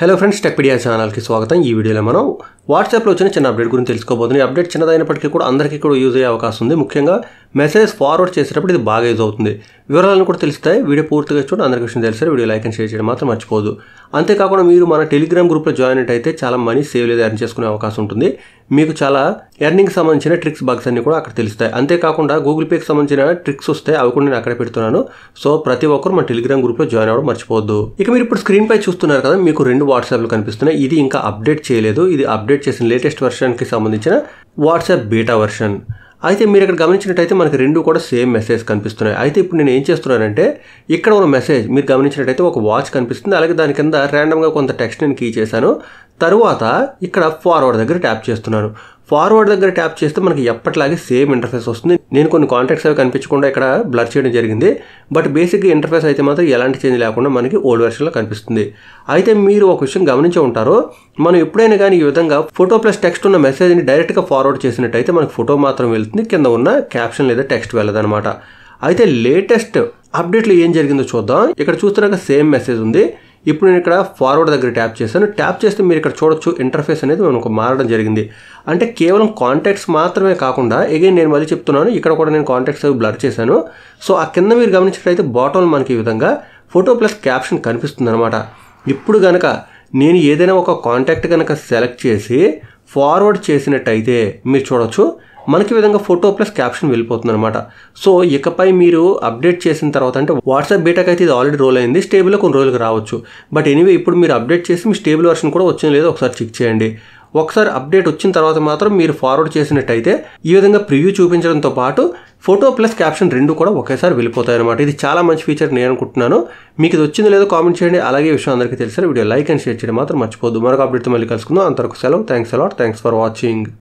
hello friends Techpedia ఛానల్కి స్వాగతం ఈ వీడియోలో మనం వాట్సాప్లో వచ్చిన చిన్న అప్డేట్ గురించి తెలుసుకోబోతుంది అప్డేట్ చిన్నదైనప్పటికీ కూడా అందరికీ కూడా యూజ్ అయ్యే అవకాశం ఉంది ముఖ్యంగా మెసేజ్ ఫార్వర్డ్ చేసేటప్పుడు ఇది బాగా యూజ్ అవుతుంది వివరాలను కూడా తెలుస్తాయి వీడియో పూర్తిగా చూడండి అందరికీ విషయం తెలుస్తారు వీడియో లైక్ అండ్ షేర్ చేయడం మాత్రం మర్చిపోదు అంతేకాకుండా మీరు మన టెలిగ్రామ్ గ్రూప్లో జాయిన్ అయితే చాలా మనీ సేవ్ లేదా ఎర్న్ చేసుకునే అవకాశం ఉంటుంది మీకు చాలా ఎర్నింగ్ సంబంధించిన ట్రిక్స్ బాగ్స్ అన్ని కూడా అక్కడ తెలుస్తాయి అంతేకాకుండా గూగుల్ పేకి సంబంధించిన ట్రిక్స్ వస్తాయి అవి కూడా నేను అక్కడ పెడుతున్నాను సో ప్రతి ఒక్కరు మన టెలిగ్రామ్ గ్రూప్లో జాయిన్ అవ్వడం మర్చిపోద్దు ఇక మీరు ఇప్పుడు స్క్రీన్ పై చూస్తున్నారు కదా మీకు రెండు వాట్సాప్లు కనిపిస్తున్నాయి ఇది ఇంకా అప్డేట్ చేయలేదు ఇది అప్డేట్ అప్డేట్ చేసిన లేటెస్ట్ వర్షన్కి సంబంధించిన వాట్సాప్ బీటా వర్షన్ అయితే మీరు ఇక్కడ గమనించినట్టయితే మనకి రెండు కూడా సేమ్ మెసేజ్ కనిపిస్తున్నాయి అయితే ఇప్పుడు నేను ఏం చేస్తున్నానంటే ఇక్కడ ఉన్న మెసేజ్ మీరు గమనించినట్టయితే ఒక వాచ్ కనిపిస్తుంది అలాగే దాని కింద ర్యాండమ్గా కొంత టెక్స్ట్ నేను కీ చేశాను తరువాత ఇక్కడ ఫార్వర్డ్ దగ్గర ట్యాప్ చేస్తున్నాను ఫార్వర్డ్ దగ్గర ట్యాప్ చేస్తే మనకి ఎప్పటిలాగే సేమ్ ఇంటర్ఫేస్ వస్తుంది నేను కొన్ని కాంటాక్ట్స్ అవి కనిపించకుండా ఇక్కడ బ్లర్ చేయడం జరిగింది బట్ బేసిక్గా ఇంటర్ఫేస్ అయితే మాత్రం ఎలాంటి చేంజ్ లేకుండా మనకి ఓల్డ్ వెర్షన్లో కనిపిస్తుంది అయితే మీరు ఒక విషయం గమనించి ఉంటారు మనం ఎప్పుడైనా కానీ ఈ విధంగా ఫోటో ప్లస్ టెక్స్ట్ ఉన్న మెసేజ్ని డైరెక్ట్గా ఫార్వర్డ్ చేసినట్టయితే మనకి ఫోటో మాత్రం వెళ్తుంది కింద ఉన్న క్యాప్షన్ లేదా టెక్స్ట్ వెళ్ళదనమాట అయితే లేటెస్ట్ అప్డేట్లో ఏం జరిగిందో చూద్దాం ఇక్కడ చూస్తున్నాక సేమ్ మెసేజ్ ఉంది ఇప్పుడు నేను ఇక్కడ ఫార్వర్డ్ దగ్గర ట్యాప్ చేశాను ట్యాప్ చేస్తే మీరు ఇక్కడ చూడొచ్చు ఇంటర్ఫేస్ అనేది మనకు మారడం జరిగింది అంటే కేవలం కాంటాక్ట్స్ మాత్రమే కాకుండా ఎగైన్ నేను మళ్ళీ చెప్తున్నాను ఇక్కడ కూడా నేను కాంటాక్ట్స్ అవి బ్లర్ చేశాను సో ఆ కింద మీరు గమనించినట్లయితే బాటమ్ మనకి ఈ విధంగా ఫోటో ప్లస్ క్యాప్షన్ కనిపిస్తుంది అనమాట ఇప్పుడు కనుక నేను ఏదైనా ఒక కాంటాక్ట్ కనుక సెలెక్ట్ చేసి ఫార్వర్డ్ చేసినట్టయితే మీరు చూడొచ్చు మనకి విధంగా ఫోటో ప్లస్ క్యాప్షన్ వెళ్ళిపోతుంది అనమాట సో ఇకపై మీరు అప్డేట్ చేసిన తర్వాత అంటే వాట్సాప్ బీటాకి అయితే ఇది ఆల్రెడీ రోల్ అయింది స్టేబుల్లో కొన్ని రోజులకు రావచ్చు బట్ ఎనీవే ఇప్పుడు మీరు అప్డేట్ చేసి మీ స్టేబుల్ వర్షన్ కూడా వచ్చిన లేదో ఒకసారి చెక్ చేయండి ఒకసారి అప్డేట్ వచ్చిన తర్వాత మాత్రం మీరు ఫార్వర్డ్ చేసినట్టయితే ఈ విధంగా ప్రివ్యూ చూపించడంతో పాటు ఫోటో ప్లస్ క్యాప్షన్ రెండు కూడా ఒకేసారి వెళ్ళిపోతాయి అనమాట ఇది చాలా మంచి ఫీచర్ నేను అనుకుంటున్నాను మీకు ఇది వచ్చిందో లేదో కామెంట్ చేయండి అలాగే విషయం అందరికీ తెలిసిన వీడియో లైక్ అండ్ షేర్ చేయడం మాత్రం మర్చిపోద్దు మరొక అప్డేట్తో మళ్ళీ కలుసుకుందాం అంతవరకు సెలవు thanks a lot thanks for watching